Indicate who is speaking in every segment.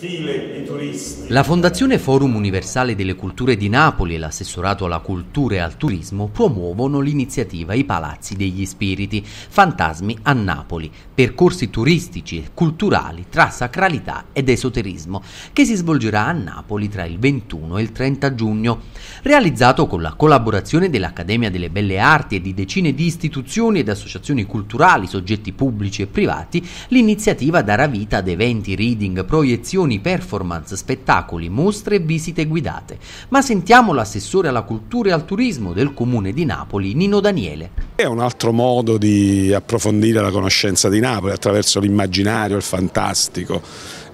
Speaker 1: file di turisti.
Speaker 2: La Fondazione Forum Universale delle Culture di Napoli e l'assessorato alla cultura e al turismo promuovono l'iniziativa I Palazzi degli Spiriti, Fantasmi a Napoli, percorsi turistici e culturali tra sacralità ed esoterismo, che si svolgerà a Napoli tra il 21 e il 30 giugno. Realizzato con la collaborazione dell'Accademia delle Belle Arti e di decine di istituzioni ed associazioni culturali, soggetti pubblici e privati, l'iniziativa darà vita ad eventi, reading, proiezioni esposizioni, performance, spettacoli, mostre e visite guidate. Ma sentiamo l'assessore alla cultura e al turismo del comune di Napoli, Nino Daniele.
Speaker 1: È un altro modo di approfondire la conoscenza di Napoli attraverso l'immaginario, il fantastico,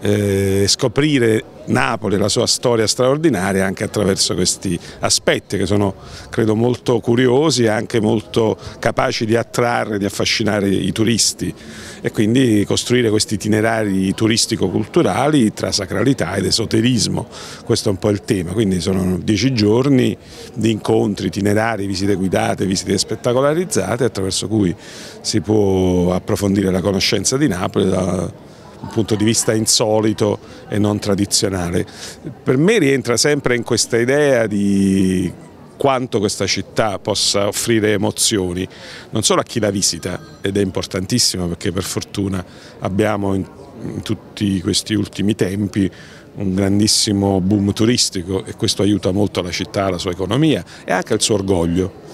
Speaker 1: eh, scoprire Napoli, e la sua storia straordinaria anche attraverso questi aspetti che sono credo molto curiosi e anche molto capaci di attrarre, di affascinare i turisti e quindi costruire questi itinerari turistico-culturali tra sacralità ed esoterismo, questo è un po' il tema, quindi sono dieci giorni di incontri itinerari, visite guidate, visite spettacolarizzate attraverso cui si può approfondire la conoscenza di Napoli, Da, un punto di vista insolito e non tradizionale. Per me rientra sempre in questa idea di quanto questa città possa offrire emozioni, non solo a chi la visita, ed è importantissimo perché per fortuna abbiamo in, in tutti questi ultimi tempi un grandissimo boom turistico e questo aiuta molto la città, la sua economia e anche il suo orgoglio,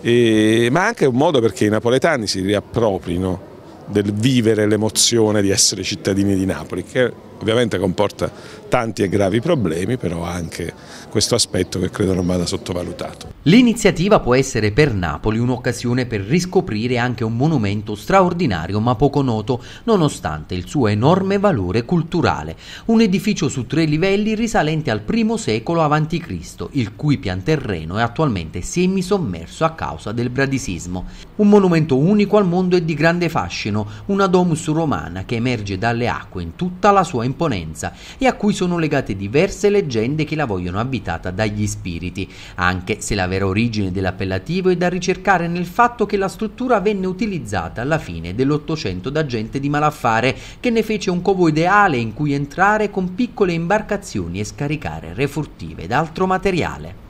Speaker 1: e, ma anche un modo perché i napoletani si riapproprino del vivere l'emozione di essere cittadini di Napoli, che Ovviamente comporta tanti e gravi problemi, però ha anche questo aspetto che credo non vada
Speaker 2: sottovalutato. L'iniziativa può essere per Napoli un'occasione per riscoprire anche un monumento straordinario ma poco noto, nonostante il suo enorme valore culturale. Un edificio su tre livelli risalente al I secolo a.C., il cui pianterreno è attualmente semisommerso a causa del bradisismo. Un monumento unico al mondo e di grande fascino, una domus romana che emerge dalle acque in tutta la sua imponenza e a cui sono legate diverse leggende che la vogliono abitata dagli spiriti, anche se la vera origine dell'appellativo è da ricercare nel fatto che la struttura venne utilizzata alla fine dell'Ottocento da gente di malaffare che ne fece un covo ideale in cui entrare con piccole imbarcazioni e scaricare refurtive ed altro materiale.